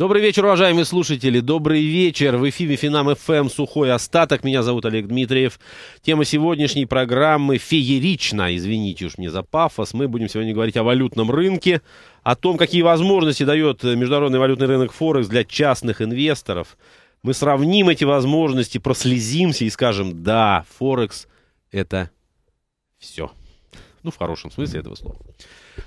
Добрый вечер, уважаемые слушатели. Добрый вечер. В эфире Финам ФМ «Сухой остаток». Меня зовут Олег Дмитриев. Тема сегодняшней программы феерична. Извините уж мне за пафос. Мы будем сегодня говорить о валютном рынке, о том, какие возможности дает международный валютный рынок Форекс для частных инвесторов. Мы сравним эти возможности, прослезимся и скажем, да, Форекс – это все. Ну, в хорошем смысле этого слова.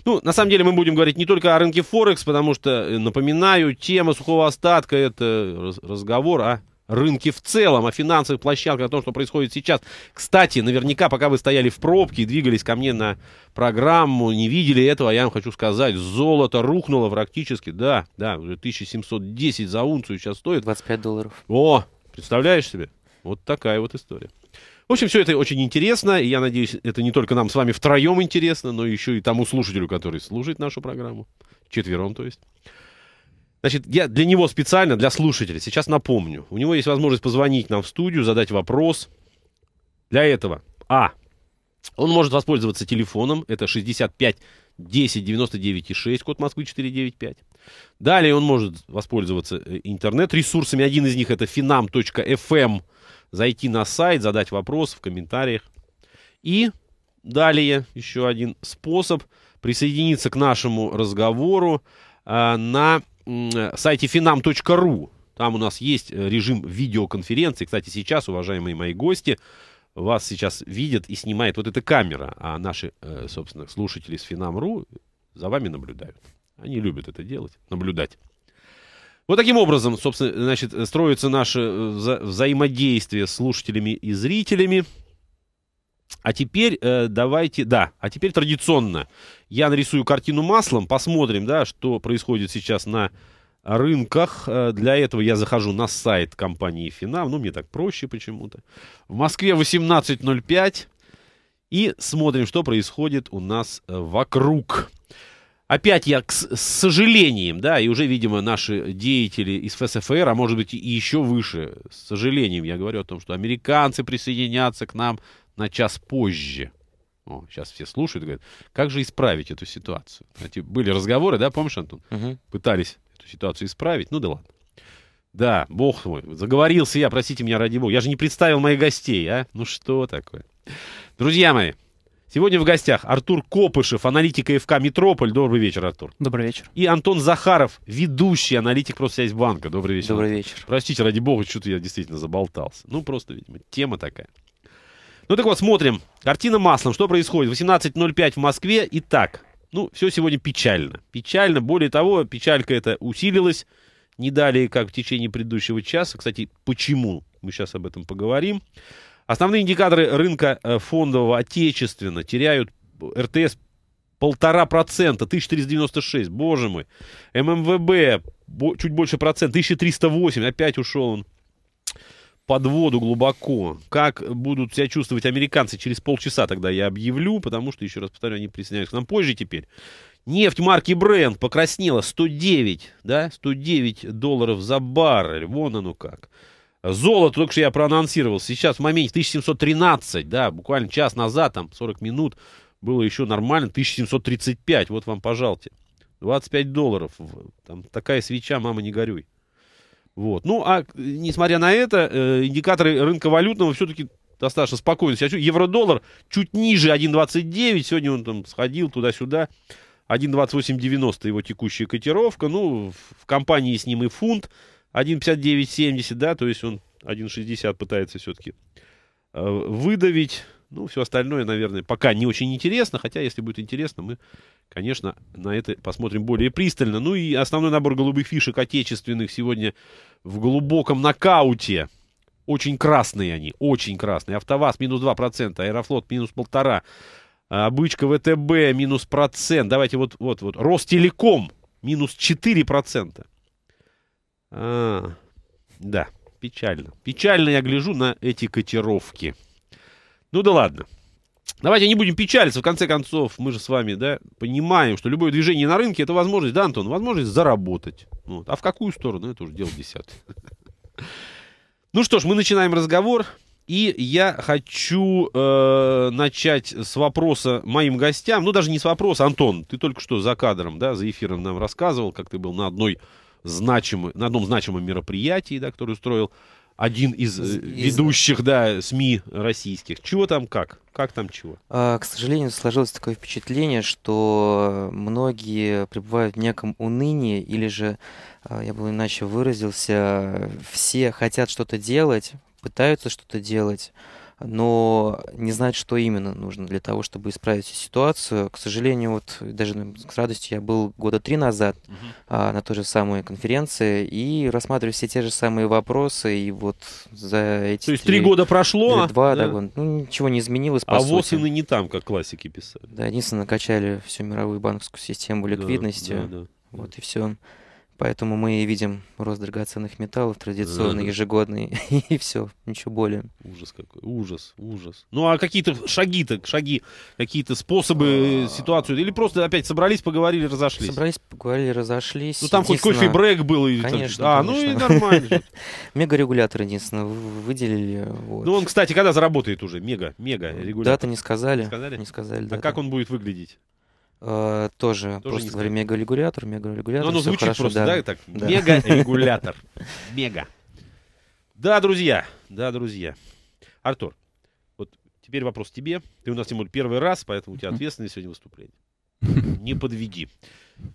Ну, на самом деле мы будем говорить не только о рынке Форекс, потому что, э, напоминаю, тема сухого остатка – это разговор о рынке в целом, о финансовых площадках, о том, что происходит сейчас. Кстати, наверняка, пока вы стояли в пробке и двигались ко мне на программу, не видели этого, я вам хочу сказать, золото рухнуло практически, да, да, уже 1710 за унцию сейчас стоит. 25 долларов. О, представляешь себе? Вот такая вот история. В общем, все это очень интересно, и я надеюсь, это не только нам с вами втроем интересно, но еще и тому слушателю, который служит нашу программу. Четвером, то есть. Значит, я для него специально, для слушателя, сейчас напомню. У него есть возможность позвонить нам в студию, задать вопрос. Для этого, а, он может воспользоваться телефоном, это 65 10 99 и 6, код Москвы 495. Далее он может воспользоваться э, интернет-ресурсами. Один из них это finam.fm зайти на сайт, задать вопрос в комментариях. И далее еще один способ присоединиться к нашему разговору э, на э, сайте finam.ru. Там у нас есть э, режим видеоконференции. Кстати, сейчас, уважаемые мои гости, вас сейчас видят и снимает вот эта камера, а наши, э, собственно, слушатели с Финам.ру за вами наблюдают. Они любят это делать, наблюдать. Вот таким образом, собственно, значит, строится наше э, вза взаимодействие с слушателями и зрителями. А теперь э, давайте, да, а теперь традиционно. Я нарисую картину маслом, посмотрим, да, что происходит сейчас на рынках. Э, для этого я захожу на сайт компании Финам, ну, мне так проще почему-то. В Москве 18.05 и смотрим, что происходит у нас э, вокруг опять я с сожалением, да, и уже, видимо, наши деятели из ФСФР, а может быть и еще выше, с сожалением я говорю о том, что американцы присоединятся к нам на час позже. О, сейчас все слушают и говорят, как же исправить эту ситуацию? Знаете, были разговоры, да, помнишь, Антон? Угу. Пытались эту ситуацию исправить, ну да ладно. Да, бог мой, заговорился я, простите меня ради бога, я же не представил моих гостей, а? Ну что такое? Друзья мои, Сегодня в гостях Артур Копышев, аналитик ИФК «Метрополь». Добрый вечер, Артур. Добрый вечер. И Антон Захаров, ведущий аналитик «Просто связь банка». Добрый вечер. Добрый вечер. Простите, ради бога, что-то я действительно заболтался. Ну, просто, видимо, тема такая. Ну так вот, смотрим. Картина маслом. Что происходит? 18.05 в Москве. Итак, ну, все сегодня печально. Печально. Более того, печалька эта усилилась не далее, как в течение предыдущего часа. Кстати, почему? Мы сейчас об этом поговорим. Основные индикаторы рынка э, фондового отечественно теряют РТС полтора процента, 1396, боже мой. ММВБ чуть больше процент, 1308, опять ушел он под воду глубоко. Как будут себя чувствовать американцы через полчаса тогда я объявлю, потому что, еще раз повторю, они присоединяются к нам позже теперь. Нефть марки Brent покраснела 109, да, 109 долларов за баррель, вон оно как. Золото, только что я проанонсировал, сейчас в моменте 1713, да, буквально час назад, там 40 минут, было еще нормально, 1735, вот вам, пожалуйте. 25 долларов, там такая свеча, мама, не горюй. Вот. Ну, а несмотря на это, э, индикаторы рынка валютного все-таки достаточно спокойно себя чувствуют. Евро-доллар чуть ниже 1,29, сегодня он там сходил туда-сюда. 1,2890 его текущая котировка. Ну, в компании с ним и фунт. 1,59,70, да, то есть он 1,60 пытается все-таки э, выдавить. Ну, все остальное, наверное, пока не очень интересно, хотя, если будет интересно, мы, конечно, на это посмотрим более пристально. Ну и основной набор голубых фишек отечественных сегодня в глубоком нокауте. Очень красные они, очень красные. АвтоВАЗ минус 2%, Аэрофлот минус 1,5%, э, обычка ВТБ минус процент. Давайте вот, вот, вот. Ростелеком минус 4%. А, да, печально. Печально я гляжу на эти котировки. Ну да ладно. Давайте не будем печалиться, в конце концов, мы же с вами, да, понимаем, что любое движение на рынке это возможность, да, Антон, возможность заработать. Вот. А в какую сторону, это уже дело десятое. Ну что ж, мы начинаем разговор. И я хочу э, начать с вопроса моим гостям. Ну, даже не с вопроса, Антон, ты только что за кадром, да, за эфиром нам рассказывал, как ты был на одной значимы, на одном значимом мероприятии, да, который устроил один э, из, из ведущих да, СМИ российских. Чего там как? Как там чего? А, к сожалению, сложилось такое впечатление, что многие пребывают в неком унынии, или же, а, я бы иначе выразился, все хотят что-то делать, пытаются что-то делать, но не знать, что именно нужно для того, чтобы исправить ситуацию. К сожалению, вот даже ну, с радостью я был года три назад uh-huh. а, на той же самой конференции и рассматриваю все те же самые вопросы. И вот за эти... То есть три, года прошло? два, да? да, ну ничего не изменилось. а сути. вот и не там, как классики писали. Да, единственное, накачали всю мировую банковскую систему ликвидности. Да, да, да. Вот и все. Поэтому мы и видим рост драгоценных металлов традиционный, да, ежегодный, и все, ничего более. Ужас какой, ужас, ужас. Ну а какие-то шаги-то, шаги, какие-то способы, э, а. ситуацию, или просто опять собрались, поговорили, разошлись? Собрались, поговорили, разошлись. Ну там хоть кофе брейк был? Или конечно, там... А, конечно. ну и нормально. Мега-регулятор, единственное, выделили. Вот. Ну он, кстати, когда заработает уже? Мега, мега регулятор. Дата не сказали. Не Сказали? Не сказали. А как он будет выглядеть? Э, тоже, тоже просто говорим мегарегулятор, мегарегулятор. Ну, звучит хорошо, просто, да, да так, да. мегарегулятор, мега. Да, друзья, да, друзья. Артур, вот теперь вопрос тебе. Ты у нас, тем более, первый раз, поэтому у тебя ответственное сегодня выступление. Не подведи.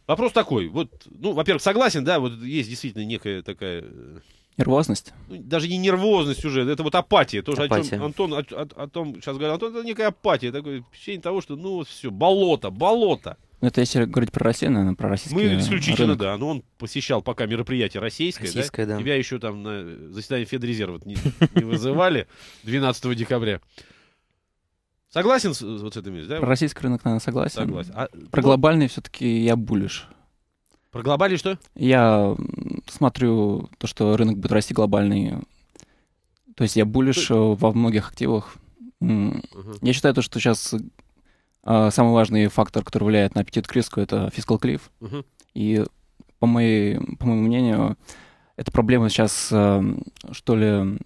Вопрос такой. Вот, ну, во-первых, согласен, да, вот есть действительно некая такая э, Нервозность? Ну, даже не нервозность уже, это вот апатия. тоже апатия. О чем Антон, о, о, о том сейчас говорит, Антон, это некая апатия, такое ощущение того, что ну вот все, болото, болото. Ну, это если говорить про Россию, наверное, про российский Мы исключительно, рынок. да. Но он посещал пока мероприятие российское. Российское, да. да. Тебя еще там на заседание Федрезерва не, не вызывали 12 декабря. Согласен с, вот с этим, да? Про российский рынок, наверное, согласен. Согласен. А, про ну... глобальный все-таки я булишь. Про глобальный что? Я смотрю то, что рынок будет расти глобальный. То есть я буллиш э, во многих активах. Угу. Я считаю то, что сейчас а, самый важный фактор, который влияет на аппетит к риску, это фискал клифф, Угу. И по, моей, по моему мнению, эта проблема сейчас, э, что ли,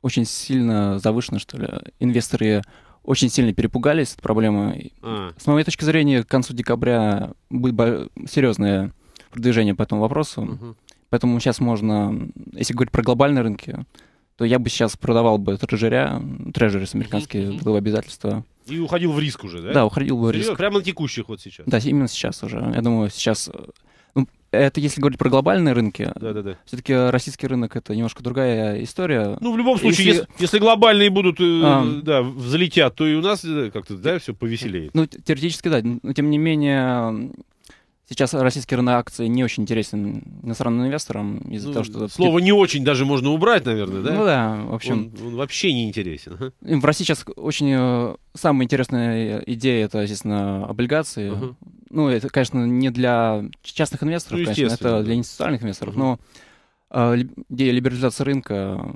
очень сильно завышена, что ли. Инвесторы очень сильно перепугались от проблемы. А. С моей точки зрения, к концу декабря будет серьезная продвижения по этому вопросу. Угу. Поэтому сейчас можно, если говорить про глобальные рынки, то я бы сейчас продавал бы трежеря, трежерис американские угу, угу. обязательства. И уходил в риск уже, да? Да, уходил бы в риск. Прямо на текущих вот сейчас? Да, именно сейчас уже. Я думаю, сейчас... Ну, это если говорить про глобальные рынки. Да, да, да. Все-таки российский рынок это немножко другая история. Ну, в любом случае, если, если, если глобальные будут, э, а, да, взлетят, то и у нас э, как-то, да, все повеселее. Ну, теоретически, да. Но тем не менее, Сейчас российский рынок акций не очень интересен иностранным инвесторам из-за ну, того, что... Слово «не очень» даже можно убрать, наверное, да? Ну да, в общем... Он, он вообще не интересен. Ага. В России сейчас очень... Э, самая интересная идея — это, естественно, облигации. Uh-huh. Ну, это, конечно, не для частных инвесторов, ну, конечно, это да. для институциональных инвесторов, Uh-huh. но э, идея либерализации рынка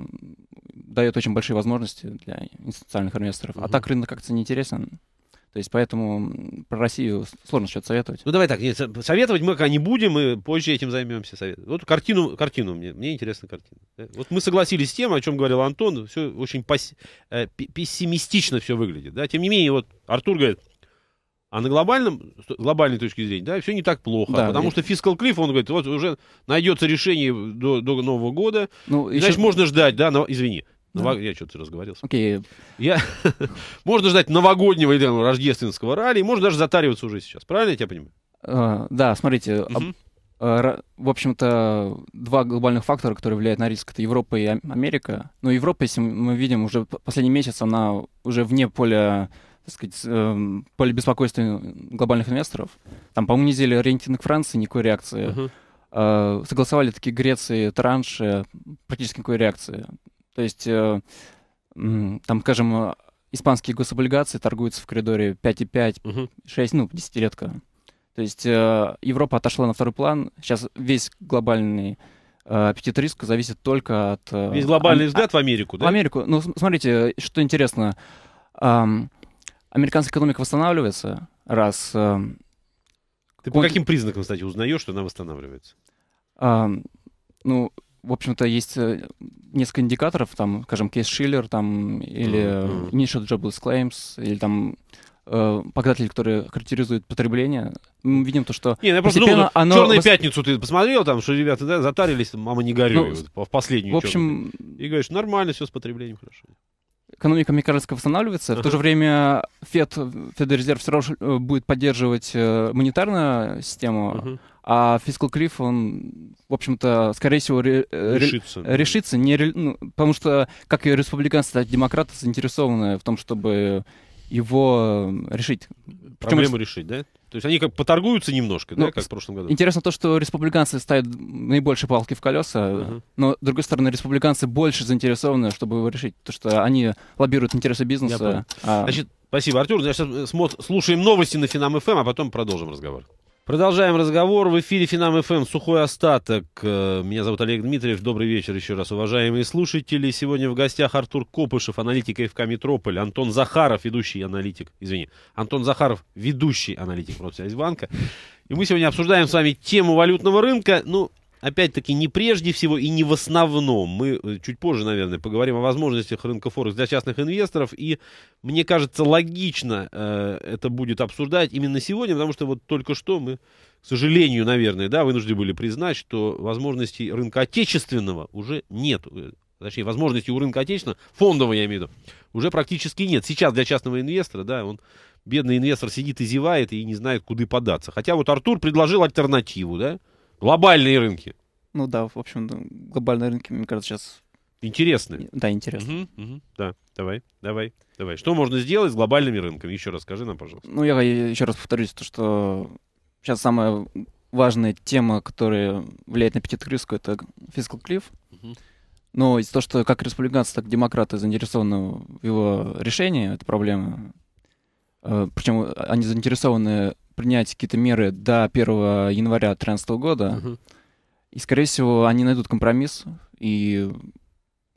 дает очень большие возможности для институциональных инвесторов. Uh-huh. А так рынок акций не интересен. То есть поэтому про Россию сложно что-то советовать. Ну давай так, нет, советовать мы пока не будем, мы позже этим займемся. Совет. Вот картину, картину мне, мне интересна картина. Э, вот мы согласились с тем, о чем говорил Антон, все очень пас, э, пессимистично все выглядит. Да? Тем не менее, вот Артур говорит, а на глобальном, глобальной точке зрения, да, все не так плохо. Да, потому и... что фискал клифф, он говорит, вот уже найдется решение до, до Нового года. Ну, и еще... Значит, можно ждать, да, но, извини, Ново... Да. Я что-то разговорился. Окей. Я... можно ждать новогоднего или там, рождественского ралли, можно даже затариваться уже сейчас. Правильно я тебя понимаю? Uh, да, смотрите, uh -huh. uh, в общем-то, два глобальных фактора, которые влияют на риск, это Европа и Америка. Но Европа, если мы видим, уже последний месяц она уже вне поля так сказать, эм, поля беспокойства глобальных инвесторов. Там, по-моему, низили рейтинг Франции, никакой реакции. Uh-huh. Согласовали такие Греции, Транши, практически никакой реакции. То есть, э, там, скажем, э, испанские гособлигации торгуются в коридоре 5,5, угу. 6, ну, десятилетка. То есть э, Европа отошла на второй план. Сейчас весь глобальный э, аппетит риска зависит только от... Э, весь глобальный а, взгляд в Америку, да? В Америку. Ну, смотрите, что интересно. Э, американская экономика восстанавливается, раз... Э, Ты он... по каким признакам, кстати, узнаешь, что она восстанавливается? Э, ну, в общем-то, есть э, несколько индикаторов, там, скажем, кейс Шиллер, там, или э, mm-hmm. Initial Jobless Claims, или там э, показатели, которые характеризуют потребление, мы видим то, что Не, ну, я просто думал, оно... «Черную пятницу» ты посмотрел, там, что ребята да, затарились, мама, не горюй, ну, вот, в последнюю В общем... Черную. И говоришь, нормально, все с потреблением хорошо. Экономика, мне кажется, восстанавливается. Uh-huh. В то же время Фед, Федрезерв все равно будет поддерживать монетарную систему, uh-huh а Fiscal Cliff, он, в общем-то, скорее всего, ре- решится. Э, ре- решится не, ну, потому что, как и республиканцы, так и демократы заинтересованы в том, чтобы его решить. Проблему Причем, решить, да? То есть они как поторгуются немножко, ну, да, как в прошлом году? Интересно то, что республиканцы ставят наибольшие палки в колеса, uh-huh. но, с другой стороны, республиканцы больше заинтересованы, чтобы его решить, потому что они лоббируют интересы бизнеса. Я а... Значит, спасибо, Артур. Значит, слушаем новости на Финам-ФМ, эм, а потом продолжим разговор. Продолжаем разговор. В эфире Финам ФМ «Сухой остаток». Э, меня зовут Олег Дмитриев. Добрый вечер еще раз, уважаемые слушатели. Сегодня в гостях Артур Копышев, аналитик ФК «Метрополь», Антон Захаров, ведущий аналитик, извини, Антон Захаров, ведущий аналитик Промсвязьбанка. И мы сегодня обсуждаем с вами тему валютного рынка. Ну, опять-таки, не прежде всего и не в основном. Мы э, чуть позже, наверное, поговорим о возможностях рынка Форекс для частных инвесторов. И мне кажется, логично э, это будет обсуждать именно сегодня, потому что вот только что мы, к сожалению, наверное, да, вынуждены были признать, что возможностей рынка отечественного уже нет. Э, точнее, возможностей у рынка отечественного, фондового я имею в виду, уже практически нет. Сейчас для частного инвестора, да, он бедный инвестор сидит и зевает и не знает, куда податься. Хотя вот Артур предложил альтернативу, да, Глобальные рынки. Ну да, в общем, глобальные рынки, мне кажется, сейчас... Интересны. Да, интересно. Угу, угу, да, давай, давай, давай. Что можно сделать с глобальными рынками? Еще раз скажи нам, пожалуйста. Ну, я еще раз повторюсь, то, что сейчас самая важная тема, которая влияет на аппетит к риску, это фискал клифф. Но из-за того, что как республиканцы, так и демократы заинтересованы в его решении этой проблемы, Э, причем э, они заинтересованы принять какие-то меры до 1 января 2013 года. Угу. И, скорее всего, они найдут компромисс. И,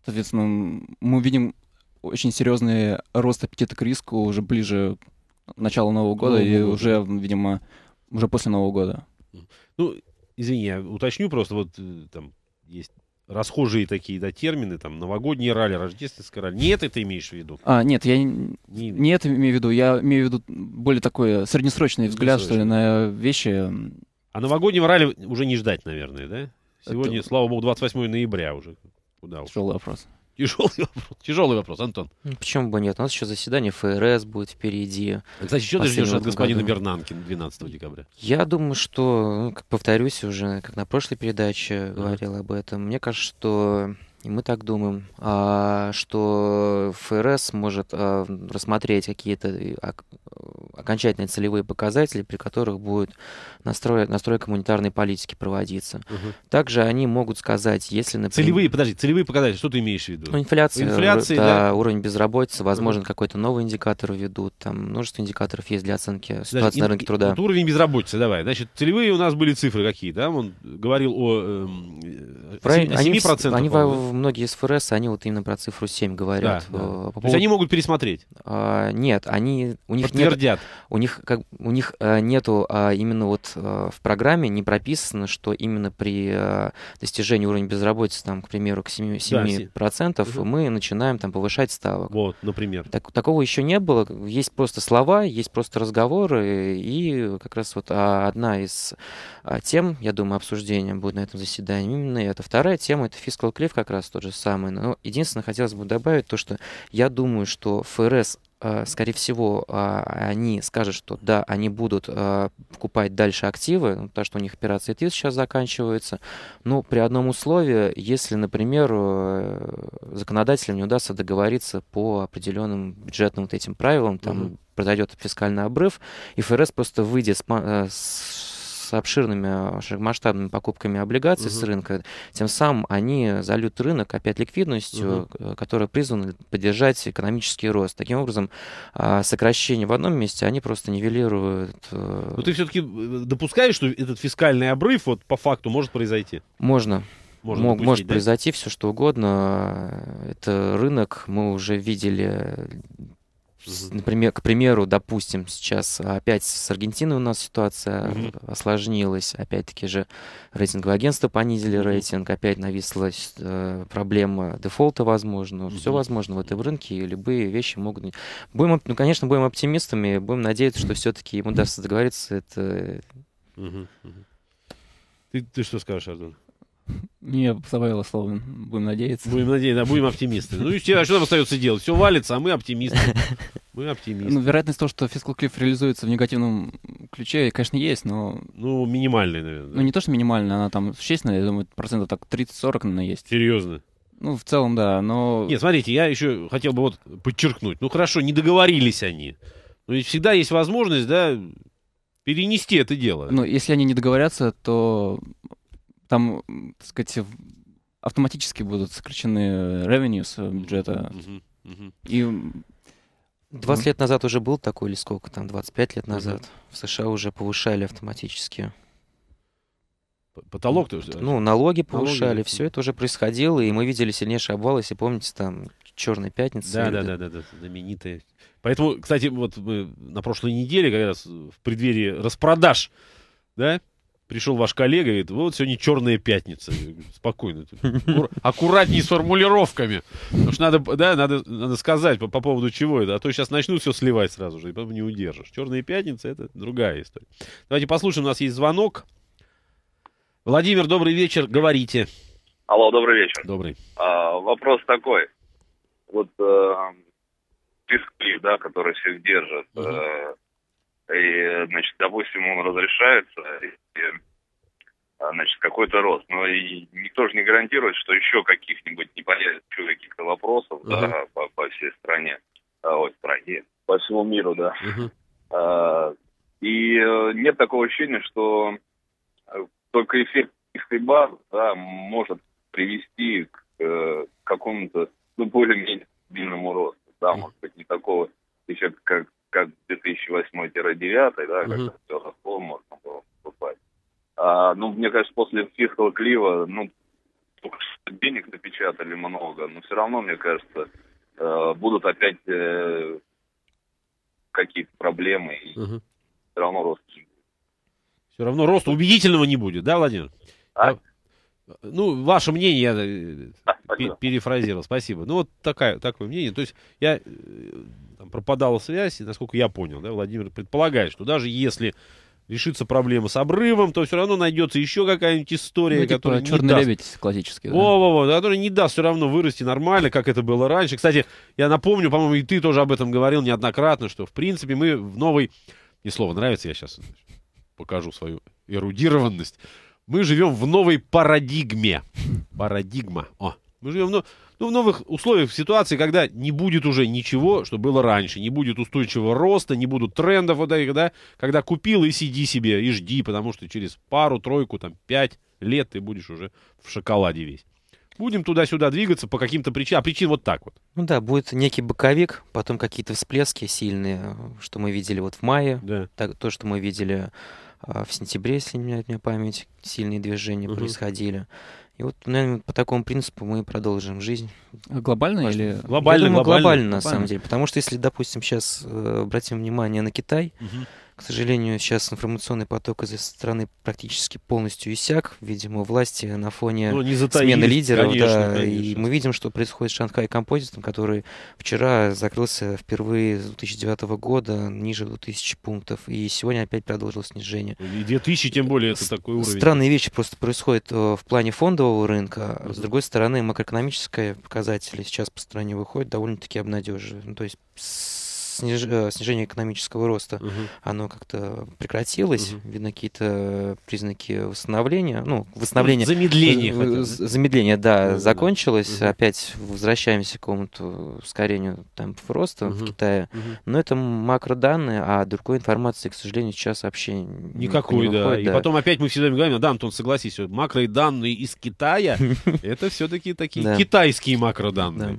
соответственно, мы увидим очень серьезный рост аппетита к риску уже ближе к началу Нового года Нового и года. уже, видимо, уже после Нового года. Ну, извини, я уточню просто, вот э, там есть расхожие такие да, термины, там, новогодний ралли, рождественский ралли. Не это ты имеешь в виду? А, нет, я не, не это имею в виду. Я имею в виду более такой э, среднесрочный взгляд, что э, ли, на вещи. Э, а новогоднего ралли уже не ждать, наверное, да? Сегодня, это... слава богу, 28 ноября уже. Куда Тяжелый вопрос. Тяжелый вопрос, тяжелый вопрос, Антон. Ну, почему бы нет? У нас еще заседание ФРС будет впереди. А, кстати, что ты ждешь от господина году? Бернанки 12 декабря? Я думаю, что, ну, как повторюсь уже, как на прошлой передаче а. говорил об этом, мне кажется, что и мы так думаем, а, что ФРС может а, рассмотреть какие-то а, э, окончательные целевые показатели, при которых будет настрой, настройка монетарной политики проводиться. Угу. Также они могут сказать, если, например... Целевые, подожди, целевые показатели, что ты имеешь в виду? Ну, инфляция, инфляция да, да. уровень безработицы, возможно, угу. какой-то новый индикатор введут, там множество индикаторов есть для оценки ситуации Значит, на рынке труда. Вот уровень безработицы, давай. Значит, целевые у нас были цифры какие, да? Он говорил о, э, эм, о 7%. Правильно, они, они, многие из ФРС, они вот именно про цифру 7 говорят. Да, да. Э, по поводу... То есть они могут пересмотреть? А, нет, они... У них Подтвердят. Нет, у них, как, у них э, нету а, именно вот а, в программе не прописано, что именно при а, достижении уровня безработицы, там, к примеру, к 7%, 7% да, процентов, угу. мы начинаем там повышать ставок. Вот, например. Так, такого еще не было. Есть просто слова, есть просто разговоры, и как раз вот а, одна из а, тем, я думаю, обсуждения будет на этом заседании именно это. Вторая тема — это fiscal cliff как раз раз тот же самый. Но единственное, хотелось бы добавить то, что я думаю, что ФРС э, скорее всего, а, они скажут, что да, они будут э, покупать дальше активы, ну, потому что у них операции ТИС сейчас заканчиваются, но при одном условии, если, например, э, законодателям не удастся договориться по определенным бюджетным вот этим правилам, там угу. произойдет фискальный обрыв, и ФРС просто выйдет с обширными а, широкомасштабными покупками облигаций угу. с рынка, тем самым они зальют рынок опять ликвидностью, угу. которая призвана поддержать экономический рост. Таким образом, а, сокращение в одном месте, они просто нивелируют... Э, Но ты все-таки э, допускаешь, что этот фискальный обрыв вот по факту может произойти? Можно. Можно Мог, может да? произойти все что угодно. Это рынок, мы уже видели Например, к примеру, допустим, сейчас опять с Аргентиной у нас ситуация mm-hmm. осложнилась, опять-таки же рейтинговые агентства понизили mm-hmm. рейтинг, опять нависла э, проблема дефолта, возможно, mm-hmm. все возможно в этом рынке, любые вещи могут... Будем, ну, конечно, будем оптимистами, будем надеяться, что все-таки ему удастся договориться, это... Mm-hmm. Mm-hmm. Ты, ты что скажешь, Ардон? Не, добавила слово. Будем надеяться. Будем надеяться, да, будем оптимисты. Ну и а что нам остается делать? Все валится, а мы оптимисты. Мы оптимисты. Ну, вероятность того, что фискал клифф реализуется в негативном ключе, конечно, есть, но... Ну, минимальная, наверное. Да. Ну, не то, что минимальная, она там существенная, я думаю, процентов так 30-40, она есть. Серьезно? Ну, в целом, да, но... Нет, смотрите, я еще хотел бы вот подчеркнуть. Ну, хорошо, не договорились они. Но ведь всегда есть возможность, да, перенести это дело. Ну, если они не договорятся, то там, так сказать, автоматически будут сокращены revenues бюджета. Mm-hmm. Mm-hmm. И 20 mm-hmm. лет назад уже был такой или сколько там, 25 лет назад mm-hmm. в США уже повышали автоматически. Потолок, то есть? Ну, налоги повышали, налоги. все это уже происходило, и мы видели сильнейший обвал, если помните, там, «Черная пятница». Да, да, да, да, да, знаменитые. Поэтому, кстати, вот мы на прошлой неделе, как раз в преддверии распродаж, да, пришел ваш коллега и говорит, вот сегодня черная пятница. Спокойно. Аккуратнее с формулировками. Потому что надо, да, надо, надо сказать по, по поводу чего это. А то сейчас начнут все сливать сразу же, и потом не удержишь. Черная пятница — это другая история. Давайте послушаем, у нас есть звонок. Владимир, добрый вечер, говорите. Алло, добрый вечер. Добрый. А, вопрос такой. Вот э, пескли, эм, да, которые всех держат, угу. э, и, значит, допустим, он разрешается, и, а, значит, какой-то рост. Но и никто же не гарантирует, что еще каких-нибудь не появится, еще каких-то вопросов, uh-huh. да, по, по всей стране, а, ой, стране, по всему миру, да. Uh-huh. А, и э, нет такого ощущения, что э, только эффект низкой да, может привести к, э, к какому-то, ну, более-менее стабильному росту, да, может быть, не такого эффекта, как как 2008-2009, да, угу. когда все росло, можно было покупать. А, ну, мне кажется, после тихого клива, ну, денег напечатали много, но все равно, мне кажется, э, будут опять э, какие-то проблемы, и угу. все равно рост Все равно рост убедительного не будет, да, Владимир? А? Ну, ваше мнение я да, э, перефразировал, спасибо. Ну, вот такая, такое мнение. То есть я э, там, пропадала связь, и, насколько я понял, да, Владимир предполагает, что даже если решится проблема с обрывом, то все равно найдется еще какая-нибудь история, ну, типа которая черный не даст. лебедь классический. Да? Во, во, во, которая не даст все равно вырасти нормально, как это было раньше. Кстати, я напомню, по-моему, и ты тоже об этом говорил неоднократно, что в принципе мы в новой... не слово нравится, я сейчас покажу свою эрудированность мы живем в новой парадигме. Парадигма. О, мы живем в, ну, в новых условиях, в ситуации, когда не будет уже ничего, что было раньше. Не будет устойчивого роста, не будут трендов. Вот этих, да, когда купил и сиди себе, и жди, потому что через пару, тройку, там, пять лет ты будешь уже в шоколаде весь будем туда-сюда двигаться по каким-то причинам, а причин вот так вот. Ну да, будет некий боковик, потом какие-то всплески сильные, что мы видели вот в мае, да. так, то, что мы видели а, в сентябре, если не меняет мне память, сильные движения угу. происходили. И вот, наверное, по такому принципу мы продолжим жизнь. А глобально Может, или... Глобально, Я думаю, глобально, глобально, на самом деле. Потому что если, допустим, сейчас э, обратим внимание на Китай, угу к сожалению, сейчас информационный поток из страны практически полностью иссяк. Видимо, власти на фоне ну, не затаились, смены лидеров. Конечно, да, конечно. И мы видим, что происходит с Шанхай Композитом, который вчера закрылся впервые с 2009 года ниже 2000 пунктов. И сегодня опять продолжил снижение. И 2000, тем более, это такой уровень. Странные вещи просто происходят э, в плане фондового рынка. С другой стороны, макроэкономические показатели сейчас по стране выходят довольно-таки обнадеживают. Ну, то есть сниж... Э, снижение экономического роста, угу. оно как-то прекратилось, угу. видно какие-то признаки восстановления, ну, восстановления... Замедление. Хотя, Замедление, да, угу. закончилось, угу. опять возвращаемся к какому-то ускорению темпов роста угу. в Китае, угу. но это макроданные, а другой информации, к сожалению, сейчас вообще никакой, не выходит, И да. потом опять мы всегда говорим, да, Антон, согласись, вот макро данные из Китая, это все-таки такие китайские макроданные.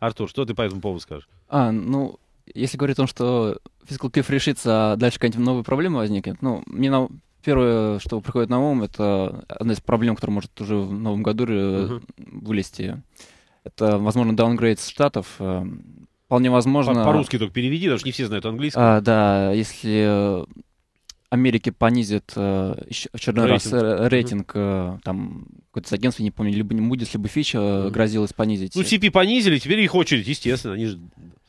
Артур, что ты по этому поводу скажешь? А, ну, если говорить о том, что Physical Cliff решится, а дальше какая-нибудь новая проблема возникнет, ну, мне на... первое, что приходит на ум, это одна из проблем, которая может уже в новом году uh-huh. вылезти. Это, возможно, даунгрейд штатов. Э, вполне возможно... По- русски только переведи, потому что не все знают английский. А, да, если Америке понизит э, очередной рейтинг. раз э, рейтинг, э, там какое-то агентство, не помню, либо не Moody's, либо Фича э, грозилось понизить. Ну, CP понизили, теперь их очередь, естественно, они же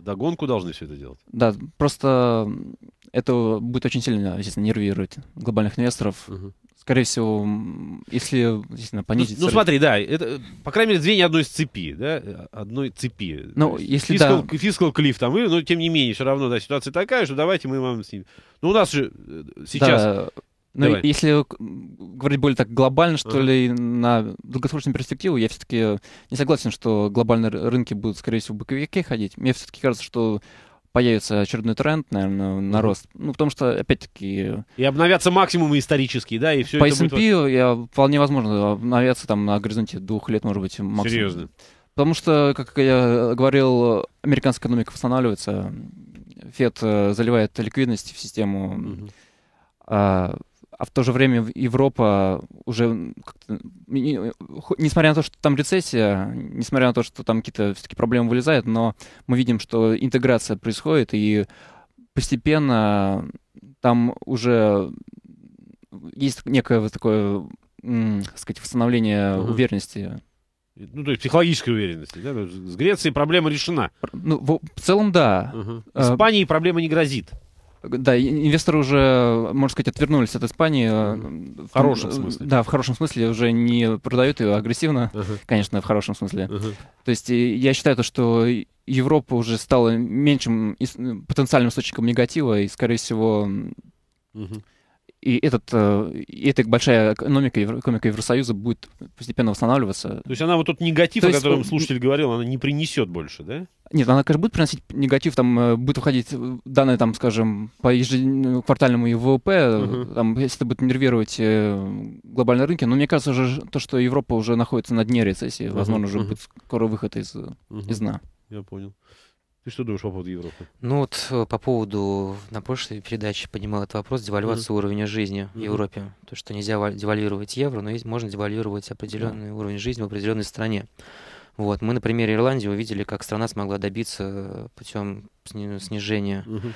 Догонку должны все это делать. Да, просто это будет очень сильно, естественно, нервировать глобальных инвесторов. Угу. Скорее всего, если, естественно, ну, понизить... Ну, ну смотри, да, это, по крайней мере, звенья одной из цепи, да, одной цепи. Ну, если фискал, да... Фискал клифф там, но ну, тем не менее, все равно, да, ситуация такая, что давайте мы вам с ним... Ну, у нас же э, сейчас да. Ну, Давай. если говорить более так глобально, что а. ли, на долгосрочную перспективу, я все-таки э, не согласен, что глобальные рынки будут, скорее всего, в боковике ходить. Мне все-таки кажется, что появится очередной тренд, наверное, на рост. Ну, потому что, опять-таки... Э, и обновятся максимумы исторические, да, и все По S&P будет... я, вполне возможно обновятся там на горизонте двух лет, может быть, максимум. Серьезно? Потому что, как я говорил, американская экономика восстанавливается, ФЕД э, заливает ликвидность в систему, угу. а, в то же время Европа уже, несмотря на то, что там рецессия, несмотря на то, что там какие-то все-таки проблемы вылезают, но мы видим, что интеграция происходит, и постепенно там уже есть некое вот такое, так сказать, восстановление угу. уверенности ну, то есть психологической уверенности, да? С Грецией проблема решена. Ну, в, целом, да. Угу. Испании проблема не грозит. Да, инвесторы уже, можно сказать, отвернулись от Испании. Э, в хорошем э, смысле. Да, в хорошем смысле уже не продают ее агрессивно, uh-huh. конечно, в хорошем смысле. Uh-huh. То есть э, я считаю то, что Европа уже стала меньшим потенциальным источником негатива, и, скорее всего, uh-huh и этот, э, эта большая экономика, экономика Евросоюза будет постепенно восстанавливаться. То есть она вот тот негатив, То о котором есть... слушатель говорил, она не принесет больше, да? Нет, она, конечно, будет приносить негатив, там э, будет выходить э, данные, там, скажем, по ежеквартальному ВВП, uh э, там, если это будет нервировать глобальные рынки, но мне кажется, уже то, что Европа уже находится на дне рецессии, uh-huh. возможно, уже будет скоро выход из, uh из дна. Я понял. Ты что думаешь по поводу Европы? Ну вот э, по поводу, э, на прошлой передаче поднимал этот вопрос, девальвация mm-hmm. уровня жизни mm-hmm. в Европе. То, что нельзя девальвировать евро, но есть, можно девальвировать определенный mm уровень жизни в определенной стране. Вот. Мы на примере Ирландии увидели, как страна смогла добиться э, путем снижения mm-hmm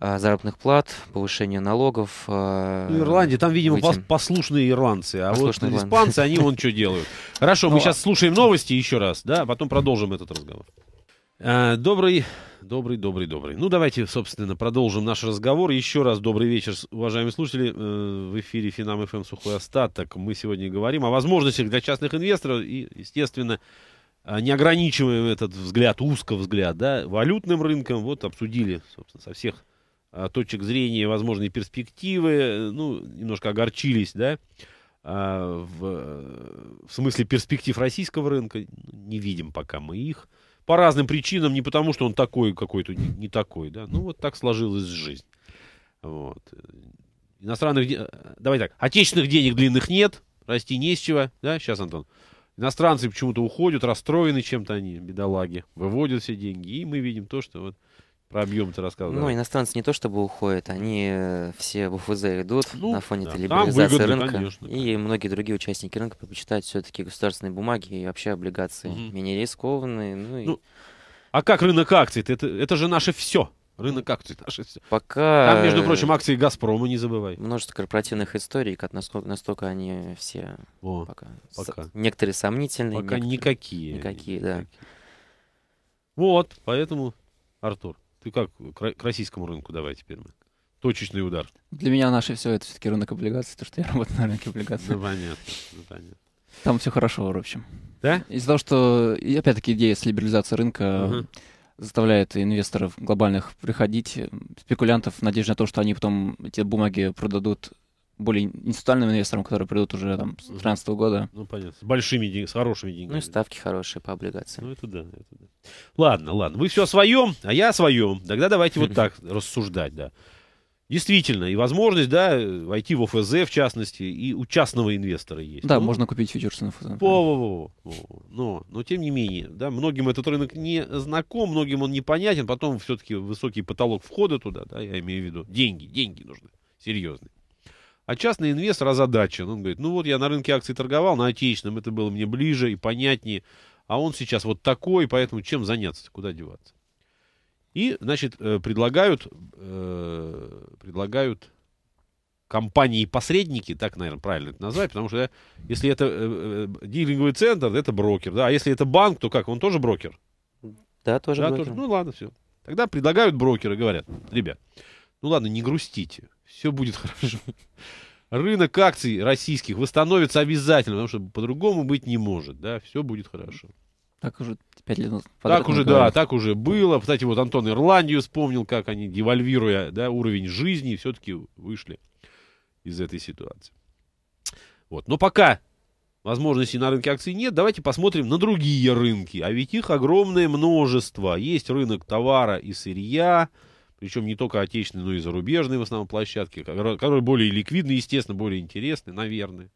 заработных плат, повышения налогов. Ну, Ирландия, там, видимо, выйти. послушные ирландцы, а послушные вот испанцы, они вон что делают. Хорошо, мы сейчас ну, а слушаем новости еще раз, да, а потом продолжим этот разговор. Э, добрый, добрый, добрый, добрый. Ну, давайте, собственно, продолжим наш разговор. Еще раз добрый вечер, уважаемые слушатели. Э, в эфире Финам ФМ Сухой Остаток. Мы сегодня говорим о возможностях для частных инвесторов и, естественно, э, не ограничиваем этот взгляд, узко взгляд, да, валютным рынком. Вот обсудили, собственно, со всех точек зрения возможные перспективы. Ну, немножко огорчились, да, в, в смысле перспектив российского рынка. Ну, не видим пока мы их по разным причинам, не потому что он такой какой-то, не, не такой, да. Ну вот так сложилась жизнь. Вот. Иностранных, де... давай так, отечественных денег длинных нет, расти не с чего, да, сейчас, Антон. Иностранцы почему-то уходят, расстроены чем-то они, бедолаги, выводят все деньги, и мы видим то, что вот про объем ты рассказывал. Ну, иностранцы не то чтобы уходят, они э, все в УФЗ идут ну, на фоне да, либерализации выгодно, рынка. Конечно, И многие другие участники рынка предпочитают все-таки государственные бумаги и вообще облигации. Угу. Менее рискованные. Ну, и... Ну, а как рынок акций? Это, это же наше все. Рынок акций наше все. Пока... Там, между прочим, акции «Газпрома» не забывай. Множество корпоративных историй, как насколько, настолько они все О, пока... пока. С... Некоторые сомнительные. Пока некоторые... никакие. Никакие, да. Никакие. Вот, поэтому, Артур, ты как к российскому рынку давай теперь мы? Точечный удар. Для меня наше все это все-таки рынок облигаций, то, что я работаю на рынке облигаций. Ну, понятно, ну, понятно. Там все хорошо, в общем. Да? Из-за того, что, опять-таки, идея с либерализацией рынка угу. заставляет инвесторов глобальных приходить, э, спекулянтов, надежда на то, что они потом эти бумаги продадут более институциональным инвесторам, которые придут уже там с 2013 -го года. Ну, понятно. С большими деньгами, с хорошими деньгами. Ну, и ставки хорошие по облигациям. Ну, это да, это да. Ладно, ладно. Вы все о своем, а я о своем. Тогда давайте вот так рассуждать, да. Действительно, и возможность, да, войти в ОФЗ, в частности, и у частного инвестора есть. Да, ну, можно купить фьючерсы на ОФЗ. Во, во, во, но, но тем не менее, да, многим этот рынок не знаком, многим он непонятен, потом все-таки высокий потолок входа туда, да, я имею в виду, деньги, деньги нужны, серьезные. А частный инвестор озадачен. Он говорит, ну вот я на рынке акций торговал, на отечественном, это было мне ближе и понятнее. А он сейчас вот такой, поэтому чем заняться, куда деваться? И, значит, э, предлагают, э, предлагают компании-посредники, так, наверное, правильно это назвать, потому что если это э, э, дилинговый центр, это брокер, да, а если это банк, то как, он тоже брокер? Да, тоже да, брокер. Тоже, ну ладно, все. Тогда предлагают брокеры, говорят, ребят, ну ладно, не грустите, все будет хорошо. Рынок акций российских восстановится обязательно, потому что по-другому быть не может, да, все будет хорошо. Так уже пять лет назад. Так уже, да, так уже было. Кстати, вот Антон Ирландию вспомнил, как они, девальвируя да, уровень жизни, все-таки вышли из этой ситуации. Вот. Но пока возможностей на рынке акций нет, давайте посмотрим на другие рынки. А ведь их огромное множество. Есть рынок товара и сырья, причем не только отечественные, но и зарубежные в основном площадки, которые более ликвидны, естественно, более интересны, наверное.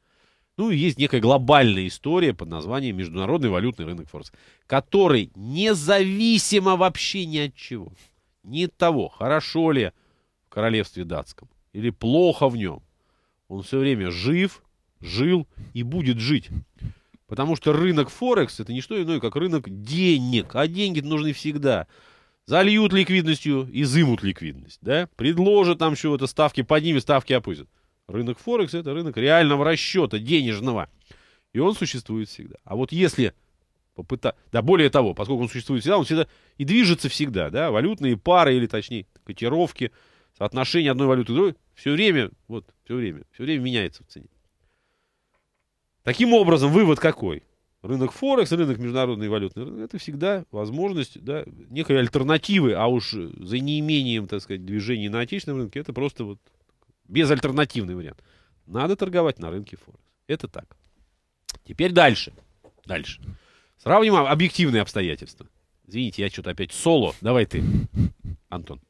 Ну и есть некая глобальная история под названием Международный валютный рынок Форекс, который независимо вообще ни от чего, ни от того, хорошо ли в королевстве датском или плохо в нем, он все время жив, жил и будет жить. Потому что рынок Форекс это не что иное, как рынок денег. А деньги нужны всегда. Зальют ликвидностью, изымут ликвидность, да? Предложат там чего-то, ставки поднимет, ставки опустят. Рынок Форекс — это рынок реального расчета, денежного. И он существует всегда. А вот если попыта... Да, более того, поскольку он существует всегда, он всегда и движется всегда, да? Валютные пары или, точнее, котировки, соотношение одной валюты к другой, все время, вот, все время, все время меняется в цене. Таким образом, вывод какой? Рынок Форекс, рынок международной валютный рынок, это всегда возможность да, некой альтернативы, а уж за неимением, так сказать, движения на отечественном рынке, это просто вот безальтернативный вариант. Надо торговать на рынке Форекс. Это так. Теперь дальше. Дальше. Сравним объективные обстоятельства. Извините, я что-то опять соло. Давай ты, Антон.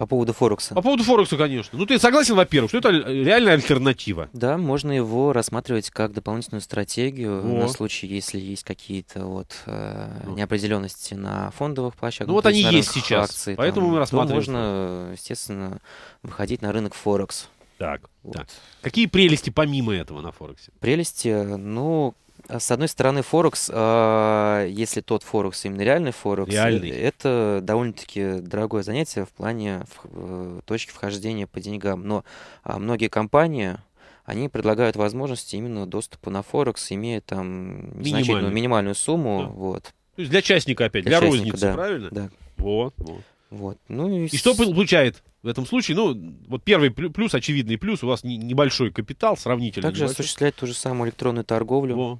По поводу Форекса. По поводу Форекса, конечно. Ну, ты согласен, во-первых, что это реальная альтернатива? Да, можно его рассматривать как дополнительную стратегию О. на случай, если есть какие-то вот э, неопределенности на фондовых площадках. Ну, вот они есть сейчас, акций, поэтому там, мы рассматриваем. То можно, естественно, выходить на рынок Форекс. Так, вот. так. Какие прелести помимо этого на Форексе? Прелести, э, ну, с одной стороны, Форекс, а, если тот Форекс, именно реальный Форекс, э, реальный. это довольно-таки дорогое занятие в плане э, точки вхождения по деньгам. Но а, многие компании, они предлагают возможности именно доступа на Форекс, имея там минимальную, минимальную сумму. Да. Вот. То есть для частника опять, для, для частника, розницы, да. правильно? Да. Вот, вот. Вот. Ну, и... и что получает в этом случае? Ну, вот первый плюс, очевидный плюс, у вас небольшой капитал сравнительно. Также небольшой. осуществлять ту же самую электронную торговлю. Во.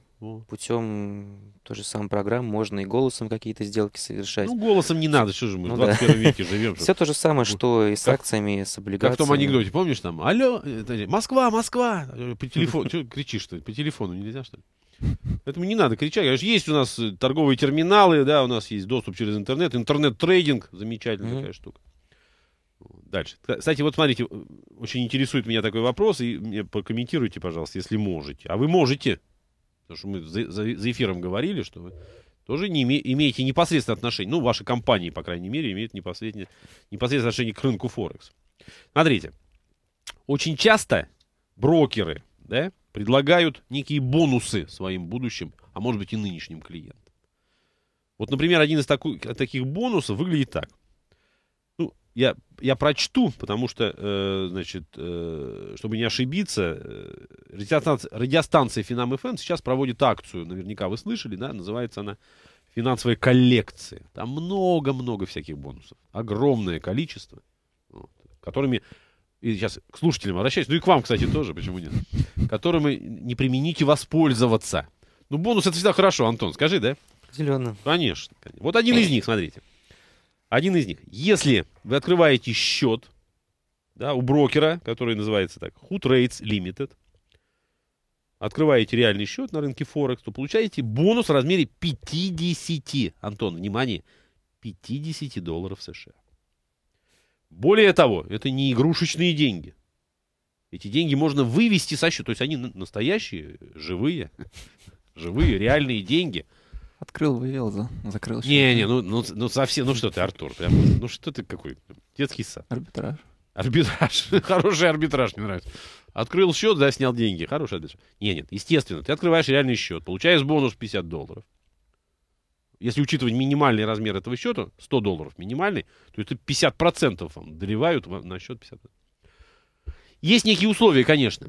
Путем той же самой программы можно и голосом какие-то сделки совершать. Ну, голосом не надо, что же мы ну, в 21 да. веке живем. Все то же самое, что и с акциями, с облигациями. Как в том анекдоте, помнишь, там, алло, Москва, Москва, э, по телефону, что кричишь, что ли, по телефону нельзя, что ли? Поэтому не надо кричать. Конечно, есть у нас э, торговые терминалы, да, у нас есть доступ через интернет, интернет-трейдинг, замечательная такая штука. Дальше. Кстати, вот смотрите, э, очень интересует меня такой вопрос, и мне прокомментируйте, пожалуйста, если можете. А вы можете, Потому что мы за, за, эфиром говорили, что вы тоже не име, имеете непосредственное отношение, ну, ваши компании, по крайней мере, имеют непосредственное, непосредственное отношение к рынку Форекс. Смотрите, очень часто брокеры да, предлагают некие бонусы своим будущим, а может быть и нынешним клиентам. Вот, например, один из таку, таких бонусов выглядит так я, я прочту, потому что, э, значит, э, чтобы не ошибиться, э, радиостанция, радиостанция Финам ФМ сейчас проводит акцию, наверняка вы слышали, да, называется она «Финансовая коллекция». Там много-много всяких бонусов, огромное количество, вот, которыми, и сейчас к слушателям обращаюсь, ну и к вам, кстати, тоже, почему нет, которыми не примените воспользоваться. Ну, бонус это всегда хорошо, Антон, скажи, да? Зеленым. Конечно, конечно. Вот один из них, смотрите. Один из них. Если вы открываете счет да, у брокера, который называется так, Hoot Rates Limited, открываете реальный счет на рынке Форекс, то получаете бонус в размере 50, Антон, внимание, 50 долларов США. Более того, это не игрушечные деньги. Эти деньги можно вывести со счета. То есть они настоящие, живые, живые, реальные деньги – Открыл, вывел, за, закрыл. Не, не, ну, ну, ну совсем, ну что ты, Артур, прям, ну что ты какой, детский сад. Арбитраж. Арбитраж. Хороший арбитраж, мне нравится. Открыл счет, да, снял деньги. Хороший арбитраж. Не, нет, естественно, ты открываешь реальный счет, получаешь бонус 50 долларов. Если учитывать минимальный размер этого счета, 100 долларов минимальный, то это 50% вам доливают на счет 50. Есть некие условия, конечно.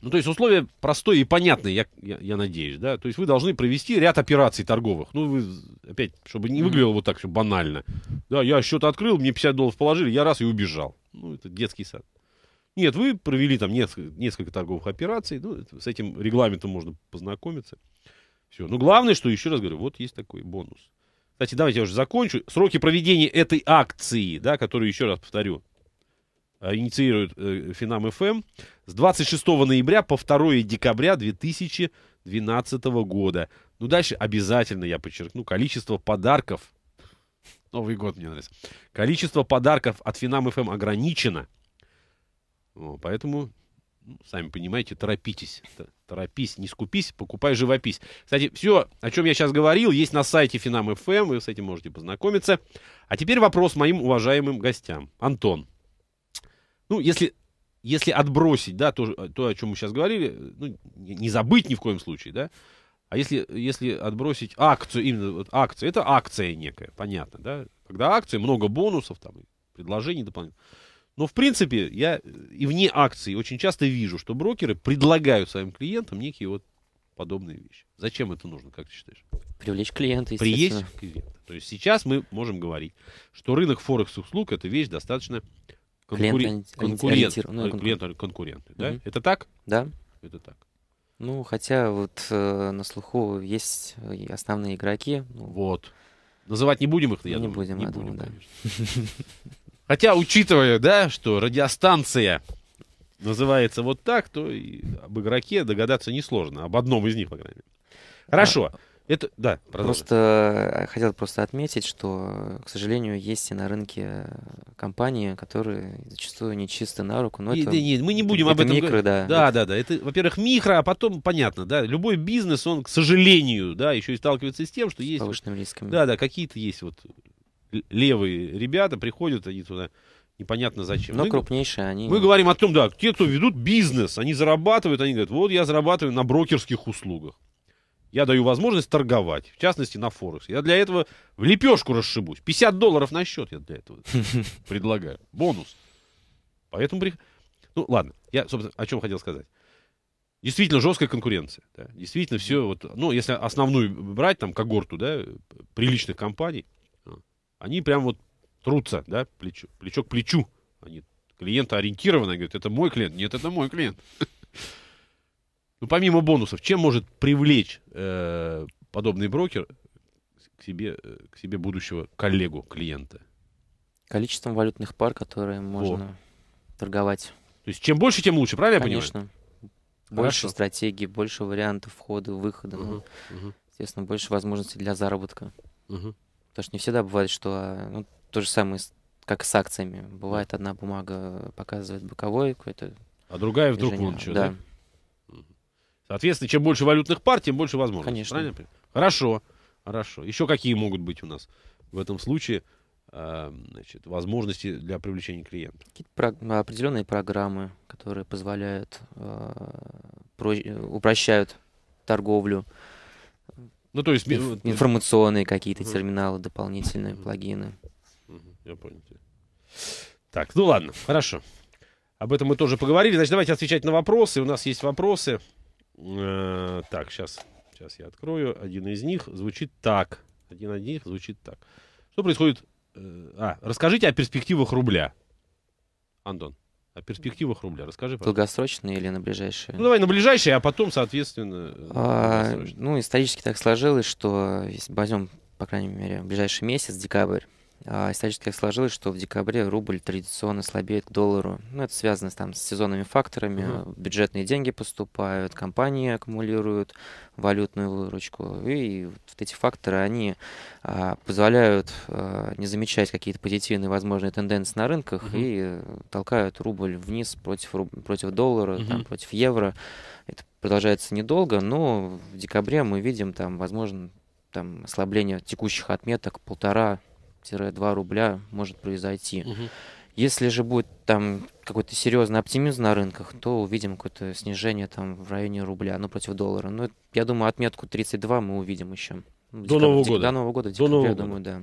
Ну, то есть условия простые и понятные, я, я, я надеюсь, да. То есть вы должны провести ряд операций торговых. Ну, вы, опять, чтобы не выглядело вот так все банально. Да, я счет открыл, мне 50 долларов положили, я раз и убежал. Ну, это детский сад. Нет, вы провели там несколько, несколько торговых операций, ну, это, с этим регламентом можно познакомиться. Все. Но главное, что, еще раз говорю, вот есть такой бонус. Кстати, давайте я уже закончу. Сроки проведения этой акции, да, которую, еще раз повторю, Э, инициирует э, Финам ФМ эм. с 26 ноября по 2 декабря 2012 года. Ну, дальше обязательно я подчеркну количество подарков. Новый год мне нравится. Количество подарков от Финам ФМ эм ограничено. Поэтому, ну, сами понимаете, торопитесь. Торопись, не скупись, покупай живопись. Кстати, все, о чем я сейчас говорил, есть на сайте Финам ФМ, эм, вы с этим можете познакомиться. А теперь вопрос моим уважаемым гостям. Антон, ну, если, если отбросить, да, то, то, о чем мы сейчас говорили, ну, не забыть ни в коем случае, да, а если, если отбросить акцию, именно вот акция, это акция некая, понятно, да, когда акция, много бонусов, там, предложений дополнительных. Но, в принципе, я и вне акций очень часто вижу, что брокеры предлагают своим клиентам некие вот подобные вещи. Зачем это нужно, как ты считаешь? Привлечь клиента, естественно. Привлечь клиента. То есть сейчас мы можем говорить, что рынок форекс-услуг – это вещь достаточно Клиент конкурент, ну, конкуренты, да? Это так? Да. Это так. Ну, хотя вот э, на слуху есть э, основные игроки. Ну, вот. Называть не будем их, я не думаю. Будем, не я будем, думаю, да. Хотя, учитывая, да, что радиостанция называется вот так, то и об игроке догадаться несложно. Об одном из них, по крайней мере. Хорошо. А, это, да, продолжим. Просто э, хотел просто отметить, что, э, к сожалению, есть и на рынке э, компании, которые зачастую не чисты на руку. Но и, это, нет, мы не будем это об этом говорить. микро, говорить. Да, да, да, да. Это, во-первых, микро, а потом, понятно, да, любой бизнес, он, к сожалению, да, еще и сталкивается с тем, что есть... повышенным вот, риском. Да, да, какие-то есть вот левые ребята приходят, они туда непонятно зачем. Но мы, крупнейшие они... Мы говорим о том, да, те, кто ведут бизнес, они зарабатывают, они говорят, вот я зарабатываю на брокерских услугах я даю возможность торговать, в частности, на Форекс. Я для этого в лепешку расшибусь. 50 долларов на счет я для этого предлагаю. Бонус. Поэтому... Ну, ладно. Я, собственно, о чем хотел сказать. Действительно, жесткая конкуренция. Да. Действительно, все вот... Ну, если основную брать, там, когорту, да, приличных компаний, а, они прям вот трутся, да, плечо, плечо к плечу. Они клиента ориентированы, говорят, это мой клиент. Нет, это мой клиент. ну, помимо бонусов, чем может привлечь э, подобный брокер к себе, э, к себе будущего коллегу, клиента? Количеством валютных пар, которые можно О. торговать. То есть чем больше, тем лучше, правильно Конечно. я понимаю? Конечно. Больше Хорошо. стратегий, больше вариантов входа, выхода. Угу, ну, угу. Естественно, больше возможностей для заработка. Угу. Потому что не всегда бывает, что ну, то же самое, как с акциями. Бывает, одна бумага показывает боковой какой-то. А другая вдруг вон что, да? да? Соответственно, чем больше валютных пар, тем больше возможностей. Конечно. Правильно? Хорошо, хорошо. Еще какие могут быть у нас в этом случае а, значит, возможности для привлечения клиентов? Какие-то про- определенные программы, которые позволяют, э- а, про- упрощают торговлю. Ну, то есть... Инф- ну, информационные какие-то угу. терминалы, дополнительные угу. плагины. Угу. Я понял. Так, ну ладно, хорошо. Об этом мы тоже поговорили. Значит, давайте отвечать на вопросы. У нас есть вопросы. Э, так, сейчас, сейчас я открою. Один из них звучит так. Один из них звучит так. Что происходит? Э, а, расскажите о перспективах рубля. Антон, о перспективах рубля расскажи. Пожалуйста. Долгосрочные или на ближайшие? Ну давай на ближайшие, а потом, соответственно. Э, а, ну исторически так сложилось, что возьмем, по крайней мере, ближайший месяц, декабрь, а, исторически так сложилось, что в декабре рубль традиционно слабеет к доллару. Ну, это связано там, с сезонными факторами. Угу. Бюджетные деньги поступают, компании аккумулируют валютную выручку. И вот эти факторы, они а, позволяют а, не замечать какие-то позитивные возможные тенденции на рынках угу. и толкают рубль вниз против, против доллара, угу. там, против евро. Это продолжается недолго, но в декабре мы видим там, возможно, там ослабление текущих отметок полтора 1-2 рубля может произойти. Угу. Если же будет там какой-то серьезный оптимизм на рынках, то увидим какое-то снижение там в районе рубля, ну, против доллара. Но ну, я думаю, отметку 32 мы увидим еще. До Нового года. До Нового года, декабря, До Нового я думаю, да.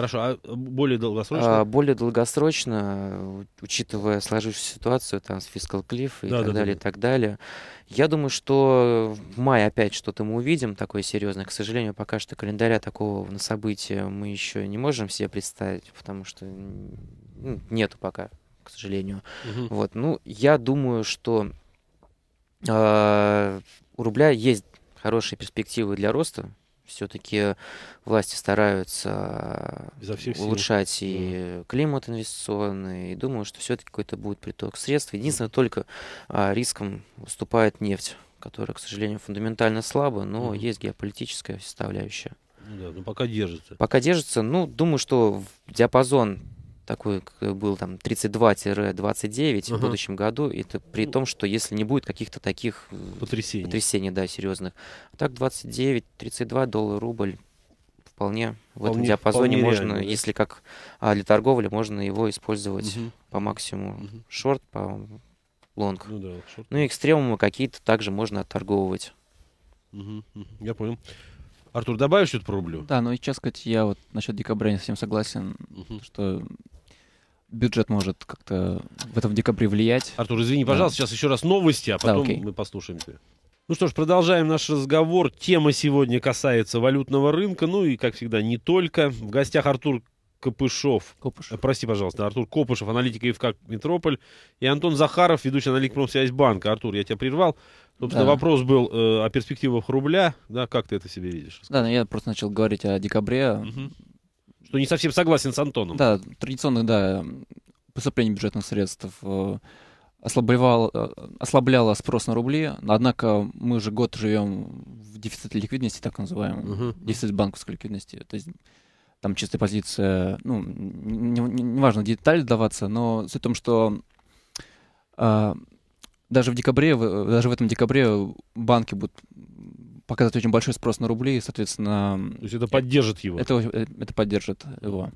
Хорошо, а более долгосрочно? А, более долгосрочно, учитывая сложившуюся ситуацию там с фискал клифф и да, так да, далее, да. и так далее. Я думаю, что в мае опять что-то мы увидим такое серьезное. К сожалению, пока что календаря такого на события мы еще не можем себе представить, потому что ну, нету пока, к сожалению. Угу. Вот, ну, я думаю, что э, у рубля есть хорошие перспективы для роста все-таки власти стараются улучшать сил. и климат инвестиционный, и думаю, что все-таки какой-то будет приток средств. Единственное, только а, риском выступает нефть, которая, к сожалению, фундаментально слаба, но mm-hmm. есть геополитическая составляющая. Ну да, ну пока держится. Пока держится. Ну, думаю, что диапазон такой был там 32-29 uh в будущем году, и это при ну. том, что если не будет каких-то таких э, потрясений, потрясений да, серьезных. А так 29-32 доллар рубль вполне, в этом диапазоне можно, реально, если как а, для торговли, можно его использовать uh по максимуму. uh Шорт по лонг. Ну, да, шорт. ну и экстремумы какие-то также можно отторговывать. uh Я понял. Артур, добавишь что-то про рублю? Да, ну и честно сказать, я вот насчет декабря не совсем согласен, угу. что бюджет может как-то в этом декабре влиять. Артур, извини, пожалуйста, да. сейчас еще раз новости, а потом да, мы послушаем тебя. Ну что ж, продолжаем наш разговор. Тема сегодня касается валютного рынка, ну и, как всегда, не только. В гостях Артур Копышов. Копышев. Прости, пожалуйста, Артур Копышев, аналитик ИФК «Метрополь», и Антон Захаров, ведущий аналитик «Промсвязьбанка». Артур, я тебя прервал. Собственно, да. вопрос был э, о перспективах рубля. Да, как ты это себе видишь? Да, ну, я просто начал говорить о декабре. Угу. Что не совсем согласен с Антоном. Да, традиционно, да, поступление бюджетных средств э, ослабляло, э, ослабляло спрос на рубли, однако мы же год живем в дефиците ликвидности, так называемом, угу. дефицит банковской ликвидности. То есть там чистая позиция, ну, неважно, не, не важно деталь даваться, но суть в том, что э, даже в декабре, даже в этом декабре банки будут показать очень большой спрос на рубли, и, соответственно... То есть это поддержит его? Это, э, это поддержит его.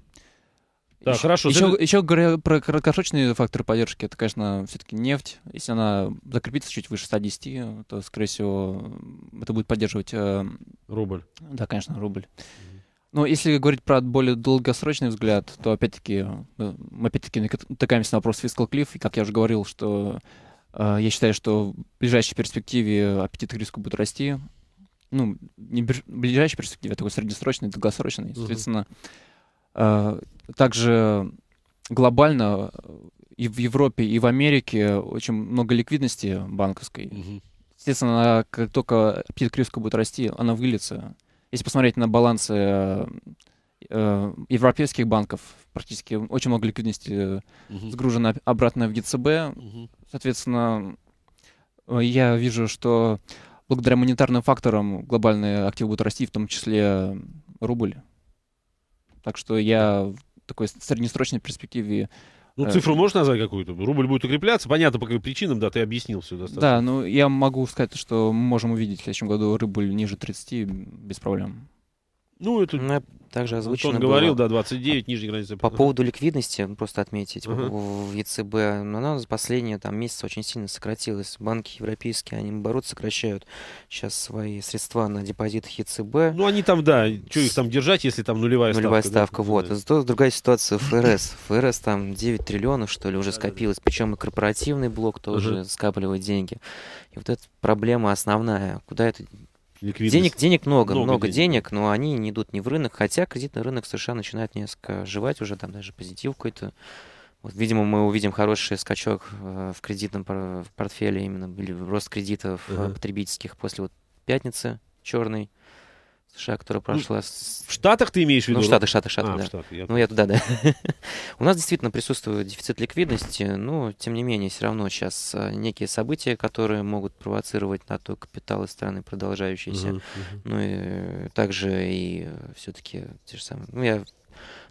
Да, еще, хорошо. Еще, это... еще говоря про краткосрочные факторы поддержки, это, конечно, все-таки нефть. Если она закрепится чуть выше 110, то, скорее всего, это будет поддерживать... Э... Рубль. Да, конечно, рубль. Mm-hmm. Но если говорить про более долгосрочный взгляд, то, опять-таки, э, мы опять-таки натыкаемся на вопрос фискал клифф, и, как я уже говорил, что э, я считаю, что в ближайшей перспективе аппетит к риску будет расти, ну, не ближайшей перспективе, а такой среднесрочной, долгосрочной. Uh-huh. Соответственно, э, также глобально э, и в Европе, и в Америке очень много ликвидности банковской. Uh-huh. Естественно, она, как только аппетит к будет расти, она выльется. Если посмотреть на балансы э, э, европейских банков, практически очень много ликвидности uh-huh. сгружено обратно в ЕЦБ. Uh-huh. Соответственно, э, я вижу, что благодаря монетарным факторам глобальные активы будут расти, в том числе э, рубль. Так что я в такой среднесрочной перспективе ну, э, цифру можно назвать какую-то? Рубль будет укрепляться. Понятно, по каким причинам, да, ты объяснил все достаточно. Да, ну я могу сказать, что мы можем увидеть в следующем году рубль ниже 30 без проблем. Ну, это... Ну, также озвучено Он говорил, было. да, 29 нижней границы. По поводу ликвидности, ну, просто отметить, uh-huh. в ЕЦБ, она за последние там, месяцы очень сильно сократилась. Банки европейские, они, наоборот, сокращают сейчас свои средства на депозитах ЕЦБ. Ну, они там, да, что их там держать, если там нулевая, нулевая ставка? Нулевая ставка, да? вот. Зато другая ситуация ФРС. ФРС там 9 триллионов, что ли, уже скопилось. Причем и корпоративный блок тоже uh-huh. скапливает деньги. И вот эта проблема основная. Куда это ликвидность. Денег, денег много, много, много денег, денег, но они не идут не в рынок, хотя кредитный рынок США начинает несколько жевать уже, там даже позитив какой-то. Вот, видимо, мы увидим хороший скачок э, в кредитном портфеле именно, или рост кредитов uh-huh. потребительских после вот пятницы черной. США, которая ну, прошла... В Штатах ты имеешь в виду? Ну, в Штатах, Штатах, Штатах, а, да. Штаты, я... Ну, я туда, да. У нас действительно присутствует дефицит ликвидности, но, тем не менее, все равно сейчас э, некие события, которые могут провоцировать на то капиталы страны продолжающиеся. Угу, угу. Ну, и э, также и э, все-таки те же самые... Ну, я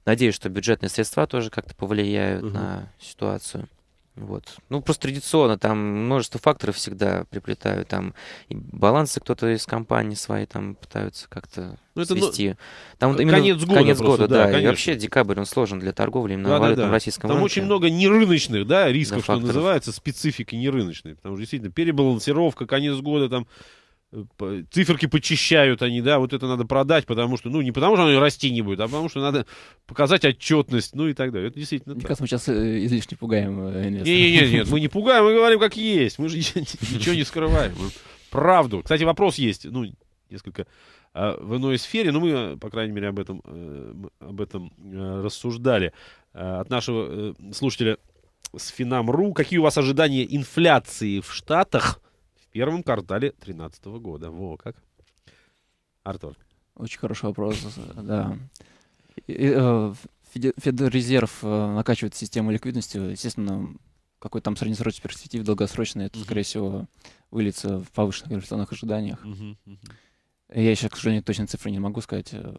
надеюсь, что бюджетные средства тоже как-то повлияют угу. на ситуацию. Вот. Ну, просто традиционно там множество факторов всегда приплетают. Там и балансы кто-то из компании свои там пытаются как-то ну, ну свести. Ну, там конец именно конец года, конец просто, года да. конечно. и вообще декабрь, он сложен для торговли именно да, валютном да, да. российском Там рынке. очень много нерыночных да, рисков, да, что факторов. называется, специфики нерыночные. Потому что действительно перебалансировка, конец года, там циферки почищают они, да, вот это надо продать, потому что, ну, не потому что оно расти не будет, а потому что надо показать отчетность, ну и так далее. Это действительно Мне так. мы сейчас э, излишне пугаем инвесторов. Э, нет, нет, нет, мы не пугаем, мы говорим как есть, мы же ничего не скрываем. Правду. Кстати, вопрос есть, ну, несколько а, в иной сфере, но мы, по крайней мере, об этом, э, об этом рассуждали. А, от нашего слушателя с Финам.ру. Какие у вас ожидания инфляции в Штатах? первом квартале 2013 года. Во, как? Артур. Очень хороший вопрос, да. Э, Федрезерв э, накачивает систему ликвидности. Естественно, какой там среднесрочный перспектив, долгосрочный, это, скорее всего, выльется в повышенных инфляционных ожиданиях. Я еще, к сожалению, точно цифры не могу сказать. Э,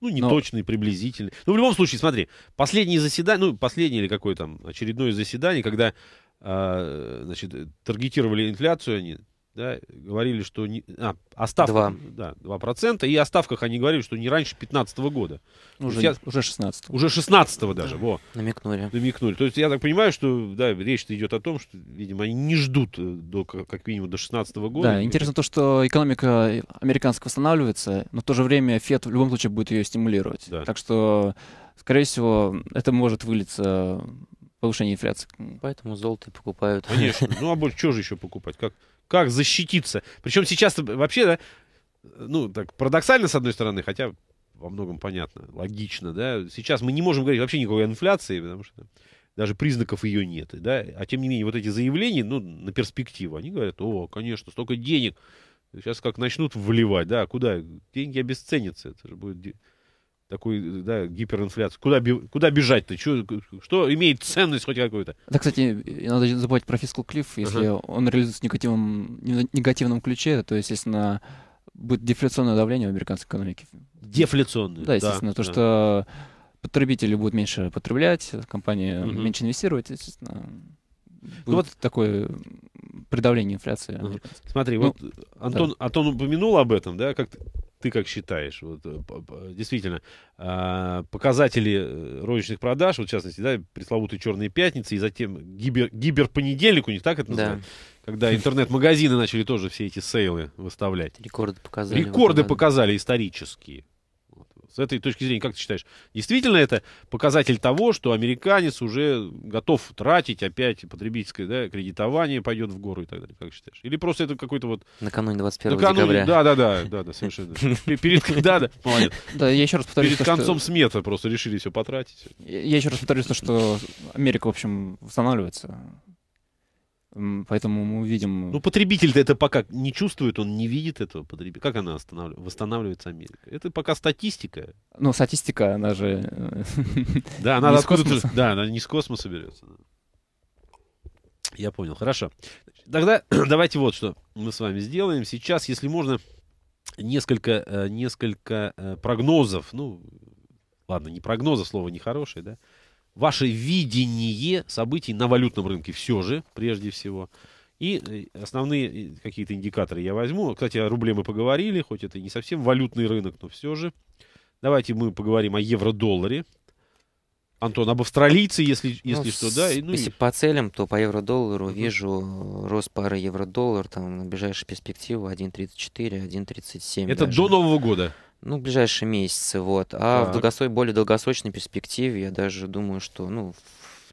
ну, не но... точные, приблизительные. Ну, в любом случае, смотри, последнее заседание, ну, последнее или какое там, очередное заседание, когда, э, значит, таргетировали инфляцию, они да, говорили, что... Не, а, о ставках, 2. Да, И о ставках они говорили, что не раньше 2015 года. Уже, я, 16 Уже 16 даже, да. во. Намекнули. Намекнули. То есть я так понимаю, что да, речь идет о том, что, видимо, они не ждут э, до, как минимум до 16 года. Да, интересно то, что экономика американская восстанавливается, но в то же время ФЕД в любом случае будет ее стимулировать. Да. Так что, скорее всего, это может вылиться повышение инфляции. Поэтому золото и покупают. Конечно. Ну а больше что же еще покупать? Как, как защититься? Причем сейчас вообще, да, ну так парадоксально с одной стороны, хотя во многом понятно, логично, да. Сейчас мы не можем говорить вообще никакой инфляции, потому что даже признаков ее нет, да. А тем не менее вот эти заявления, ну на перспективу, они говорят, о, конечно, столько денег. Сейчас как начнут вливать, да, куда? Деньги обесценятся, это же будет такую да, гиперинфляцию. Куда, куда бежать-то? Что, что имеет ценность хоть какую-то? Да, кстати, надо забывать про фискал клифф, если uh-huh. он реализуется в негативном, негативном ключе, то, естественно, будет дефляционное давление в американской экономике. Дефляционное? Да, естественно, да, то, да. что потребители будут меньше потреблять, компании uh-huh. меньше инвестировать, естественно. ну, вот такое придавление инфляции. Uh-huh. Смотри, ну, вот Антон, да. Антон упомянул об этом, да, как ты как считаешь? Вот, э, действительно, а, показатели э, розничных продаж, вот в частности, да, пресловутые черные пятницы, и затем гибер, гиберпонедельник у них, так это называется? Когда интернет-магазины начали тоже все эти сейлы выставлять. Рекорды показали. Рекорды показали исторические с этой точки зрения, как ты считаешь, действительно это показатель того, что американец уже готов тратить опять потребительское да, кредитование, пойдет в гору и так далее, как считаешь? Или просто это какой-то вот... Накануне 21 накануне, декабря. Да, да, да, да, да, совершенно. Перед, да, да, Да, я еще раз повторюсь. Перед концом смета просто решили все потратить. Я еще раз повторюсь, что Америка, в общем, восстанавливается Поэтому мы увидим... Э, ну, потребитель-то это пока не чувствует, он не видит этого потребителя. Как она останавлив... восстанавливается Америка? Это пока статистика. Ну, статистика, она же... Да, она откуда-то... Да, она не с космоса берется. Я понял, хорошо. Тогда давайте вот что мы с вами сделаем. Сейчас, если можно, несколько, э, несколько э, прогнозов. Ну, ладно, не прогнозов, слово нехорошее, да? ваше видение событий на валютном рынке все же, прежде всего. И э, основные э, какие-то индикаторы я возьму. Кстати, о рубле мы поговорили, хоть это не совсем валютный рынок, но все же. Давайте мы поговорим о евро-долларе. Антон, об австралийце, если, если ну, что, да? И, ну, если и... по целям, то по евро-доллару uh вижу рост пары евро-доллар там, на ближайшую перспективу 1.34, 1.37. Это даже. до Нового года? ну, в ближайшие месяцы, вот. А так. в долгосрочной, более долгосрочной перспективе я даже думаю, что, ну,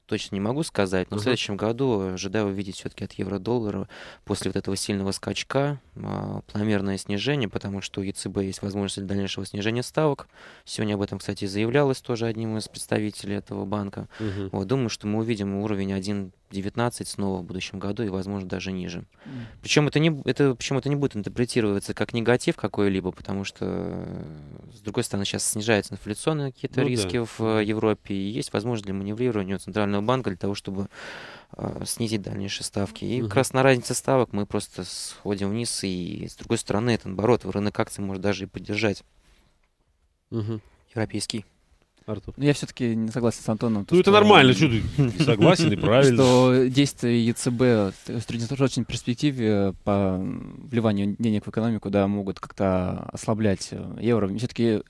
точно не могу сказать, но угу. в следующем году ожидаю увидеть все-таки от евро-доллара после вот этого сильного скачка а, планомерное снижение, потому что у ЕЦБ есть возможность дальнейшего снижения ставок. Сегодня об этом, кстати, заявлялось тоже одним из представителей этого банка. Угу. Вот, думаю, что мы увидим уровень 1 19 снова в будущем году и, возможно, даже ниже. Причем это не, это, причем это не будет интерпретироваться как негатив какой-либо, потому что, э, с другой стороны, сейчас снижаются инфляционные какие-то ну, риски да. в э, Европе, и есть возможность для маневрирования у Центрального банка для того, чтобы э, снизить дальнейшие ставки. И mm как раз на разнице ставок мы просто сходим вниз, и, с другой стороны, это, наоборот, рынок акций может даже и поддержать. mm Европейский. Артур? Ну, я все-таки не согласен с Антоном. То, ну, это нормально, что ты согласен, и правильно. Что действия ЕЦБ э, в среднесрочной перспективе э, по вливанию денег в экономику, да, могут как-то ослаблять э, евро. Все-таки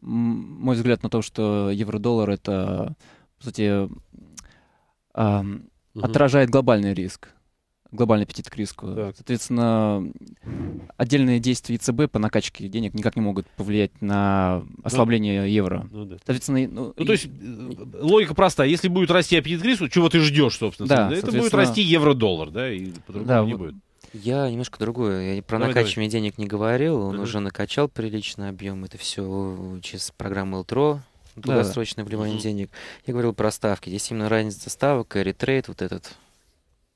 мой взгляд на то, что евро-доллар — это, по сути, отражает глобальный риск глобальный аппетит к риску. Так. Соответственно, отдельные действия ЕЦБ по накачке денег никак не могут повлиять на ну, ослабление ну, евро. Ну, да. Соответственно, ну, ну то есть и... Э, логика простая, Если будет расти аппетит к риску, чего ты ждешь, собственно? Да, да соответственно... Это будет расти евро-доллар, да, и по-другому да, не будет. Я немножко другое. Я про давай, накачивание давай. денег не говорил. Он уже накачал приличный объем. Это все через программу Элтро долгосрочное да. вливание uh денег. Я говорил про ставки. Здесь именно разница ставок и ретрейд, вот этот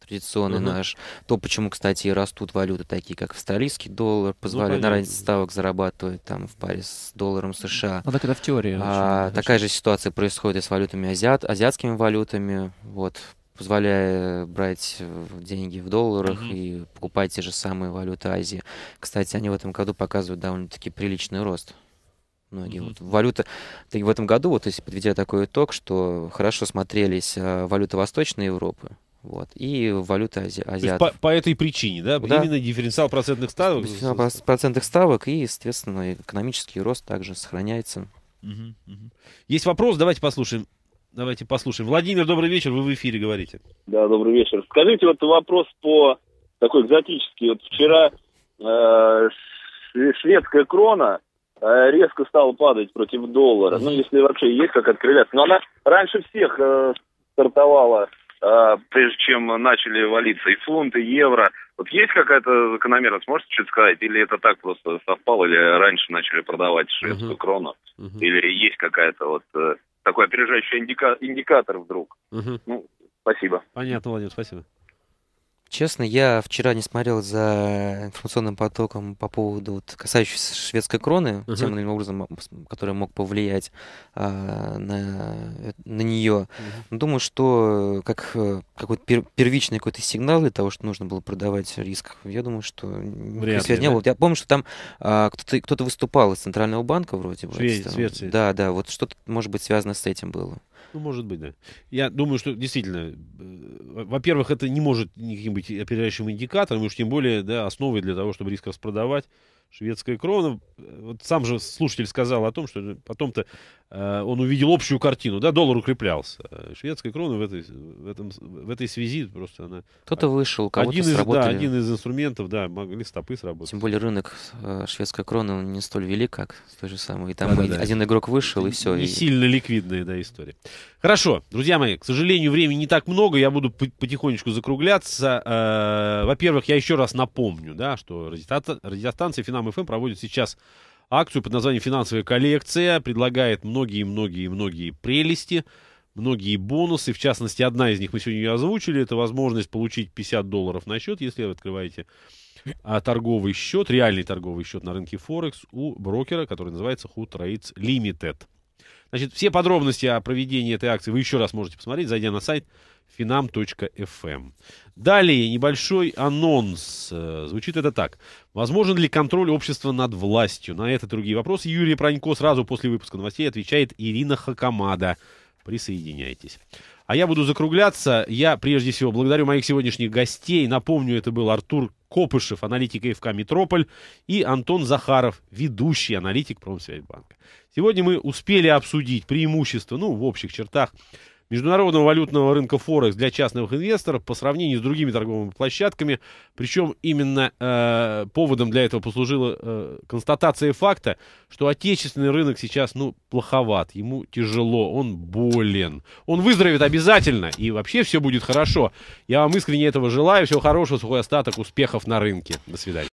традиционный угу. наш. То, почему, кстати, и растут валюты, такие как австралийский доллар, позволяют ну, на разнице ставок зарабатывать там в паре с долларом США. Ну, так это в теории. А, такая же ситуация происходит и с валютами азиат, азиатскими валютами, вот, позволяя брать э, деньги в долларах угу. и покупать те же самые валюты Азии. Кстати, они в этом году показывают довольно-таки приличный рост многие. Mm-hmm. Вот, валюта в этом году, вот если подведя такой итог, что хорошо смотрелись а, валюты Восточной Европы, вот. И валюта ази- азиатов. То есть по, по этой причине, да? да? Именно дифференциал процентных ставок? Дифференциал процентных ставок и, естественно, экономический рост также сохраняется. Угу, угу. Есть вопрос, давайте послушаем. Давайте послушаем. Владимир, добрый вечер, вы в эфире говорите. Да, добрый вечер. Скажите, вот вопрос по такой экзотический. Вот вчера э, шведская крона э, резко стала падать против доллара. Ну, если вообще есть как открыляться. Но она раньше всех э, стартовала а, прежде чем начали валиться и фунт, и евро. Вот есть какая-то закономерность, можете что-то сказать? Или это так просто совпало, или раньше начали продавать шведскую uh-huh. крону? Uh-huh. Или есть какая-то вот э, такой опережающий индика- индикатор вдруг? Uh-huh. Ну, спасибо. Понятно, Владимир, спасибо. Честно, я вчера не смотрел за информационным потоком по поводу, вот, касающейся шведской кроны, uh-huh. тем или образом, который мог повлиять а, на, э, на нее. Uh-huh. Ну, думаю, что э, как э, какой-то пер, первичный какой-то сигнал для того, что нужно было продавать риск, я думаю, что Вряд ли, не да? было. Я помню, что там а, кто-то, кто-то выступал из Центрального банка вроде бы. Швеция, Швеция. Да, да, вот что-то, может быть, связано с этим было. Ну, может быть, да. Я думаю, что действительно, э, во-первых, это не может никаким быть опережающим индикатором, и уж тем более, да, основой для того, чтобы риск распродавать шведская крона. Э, вот сам же слушатель сказал о том, что э, потом-то Э, он увидел общую картину, да, доллар укреплялся. Э, шведская крона в этой, в этом, в этой связи просто она... Кто-то вышел, кого-то один из, сработали. Да, один из инструментов, да, могли стопы сработать. Тем более рынок э, шведской кроны не столь велик, как с той же самой. И там да, да, один да. игрок вышел, и все. Не и... сильно ликвидная, да, история. Хорошо, друзья мои, к сожалению, времени не так много, я буду потихонечку закругляться. Во-первых, я еще раз напомню, да, что радиостанция Финам ФМ проводит сейчас акцию под названием «Финансовая коллекция». Предлагает многие-многие-многие прелести, многие бонусы. В частности, одна из них мы сегодня озвучили. Это возможность получить 50 долларов на счет, если вы открываете а, торговый счет, реальный торговый счет на рынке Форекс у брокера, который называется Hoot Trades Limited. Значит, все подробности о проведении этой акции вы еще раз можете посмотреть, зайдя на сайт finam.fm. Эм. Далее небольшой анонс. Э, звучит это так. Возможен ли контроль общества над властью? На это и другие вопросы Юрий Пронько сразу после выпуска новостей отвечает Ирина Хакамада. Присоединяйтесь. А я буду закругляться. Я, прежде всего, благодарю моих сегодняшних гостей. Напомню, это был Артур Копышев, аналитик ФК «Метрополь», и Антон Захаров, ведущий аналитик Промсвязьбанка. Сегодня мы успели обсудить преимущества, ну, в общих чертах, международного валютного рынка Форекс для частных инвесторов по сравнению с другими торговыми площадками. Причем именно э, поводом для этого послужила э, констатация факта, что отечественный рынок сейчас, ну, плоховат, ему тяжело, он болен. Он выздоровеет обязательно, и вообще все будет хорошо. Я вам искренне этого желаю. Всего хорошего, сухой остаток, успехов на рынке. До свидания.